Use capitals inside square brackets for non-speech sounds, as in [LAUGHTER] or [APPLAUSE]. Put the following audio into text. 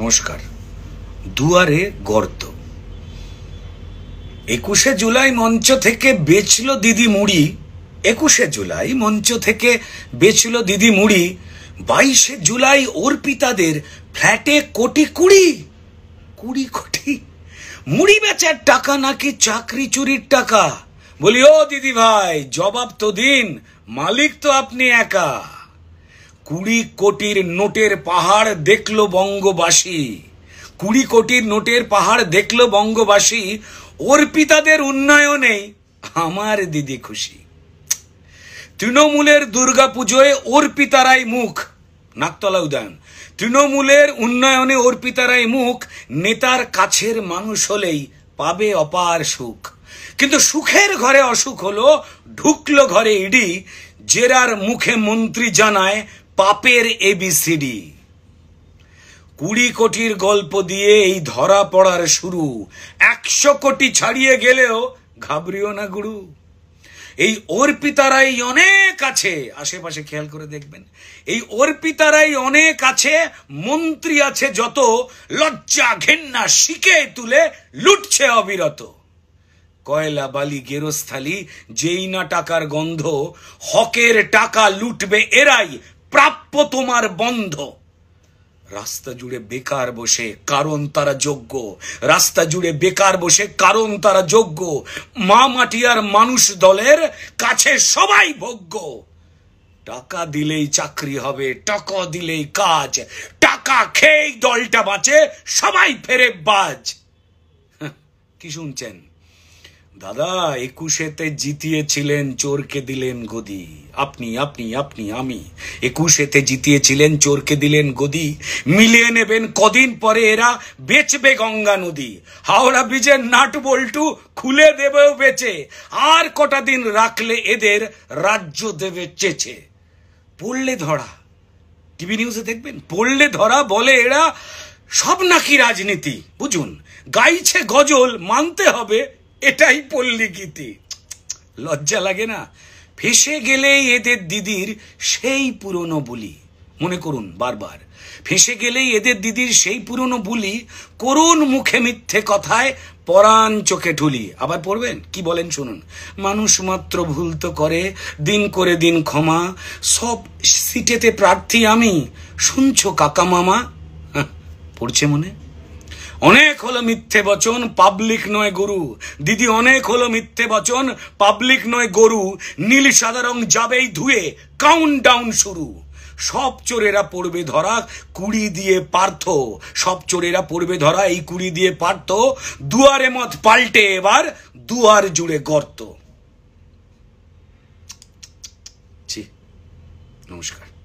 নমস্কার দুয়ারে গর্ত একুশে জুলাই মঞ্চ থেকে বেচল দিদি মুড়ি একুশে জুলাই মঞ্চ থেকে বেচল দিদি মুড়ি বাইশে জুলাই অর্পিতাদের ফ্ল্যাটে কোটি কুড়ি কুড়ি কোটি মুড়ি বেচার টাকা নাকি চাকরি চুরির টাকা বলি ও দিদি ভাই জবাব তো দিন মালিক তো আপনি একা কুড়ি কোটির নোটের পাহাড় দেখল বঙ্গবাসী কুড়ি কোটির নোটের পাহাড় দেখল বঙ্গবাসী অর্পিতাদের উন্নয়নে আমার দিদি খুশি তৃণমূলের দুর্গাপুজোয় অর্পিতারাই মুখ নাকতলা উদয়ন তৃণমূলের উন্নয়নে অর্পিতারাই মুখ নেতার কাছের মানুষ হলেই পাবে অপার সুখ কিন্তু সুখের ঘরে অসুখ হলো ঢুকলো ঘরে ইডি জেরার মুখে মন্ত্রী জানায় পাপের এবিসিডি কুড়ি কোটির গল্প দিয়ে এই ধরা পড়ার শুরু একশো কোটি ছাড়িয়ে গেলেও ঘাবড়িও না গুরু এই অর্পিতারাই অনেক আছে আশেপাশে খেয়াল করে দেখবেন এই অর্পিতারাই অনেক আছে মন্ত্রী আছে যত লজ্জা ঘেন্না শিখে তুলে লুটছে অবিরত কয়লা বালি গেরস্থালি যেই না টাকার গন্ধ হকের টাকা লুটবে এরাই প্রাপ্য তোমার বন্ধ রাস্তা জুড়ে বেকার বসে কারণ তারা যোগ্য রাস্তা জুড়ে বেকার বসে কারণ তারা যোগ্য মা মাটিয়ার মানুষ দলের কাছে সবাই ভোগ্য টাকা দিলেই চাকরি হবে টাকা দিলেই কাজ টাকা খেয়েই দলটা বাঁচে সবাই ফেরে বাজ [LAUGHS] কি শুনছেন দাদা একুশেতে জিতিয়েছিলেন চোরকে দিলেন গদি আপনি আপনি আপনি আমি একুশেতে জিতিয়েছিলেন চোরকে দিলেন গদি মিলিয়ে নেবেন কদিন পরে এরা বেচবে গঙ্গা নদী হাওড়া ব্রিজের নাট বল্টু খুলে দেবেও বেচে আর কটা দিন রাখলে এদের রাজ্য দেবে চেচে পড়লে ধরা টিভি নিউজে দেখবেন পড়লে ধরা বলে এরা সব নাকি রাজনীতি বুঝুন গাইছে গজল মানতে হবে এটাই গীতি লজ্জা লাগে না ফেসে গেলেই এদের দিদির সেই পুরনো বলি মনে করুন বারবার ফেসে গেলেই এদের দিদির সেই পুরনো বলি করুণ মুখে মিথ্যে কথায় পরাণ চোখে ঢুলি আবার পড়বেন কি বলেন শুনুন মানুষ মাত্র ভুল তো করে দিন করে দিন ক্ষমা সব সিটেতে প্রার্থী আমি শুনছো কাকা মামা হ্যাঁ, পড়ছে মনে অনেক হলো মিথ্যে বচন পাবলিক নয় গরু দিদি অনেক হলো মিথ্যে বচন পাবলিক নয় গরু নীল সাদা রং যাবেই ধুয়ে কাউন্ট ডাউন শুরু সব চোরেরা পড়বে ধরা কুড়ি দিয়ে পার্থ সব চোরেরা পড়বে ধরা এই কুড়ি দিয়ে পার্থ দুয়ারে মত পাল্টে এবার দুয়ার জুড়ে গর্ত নমস্কার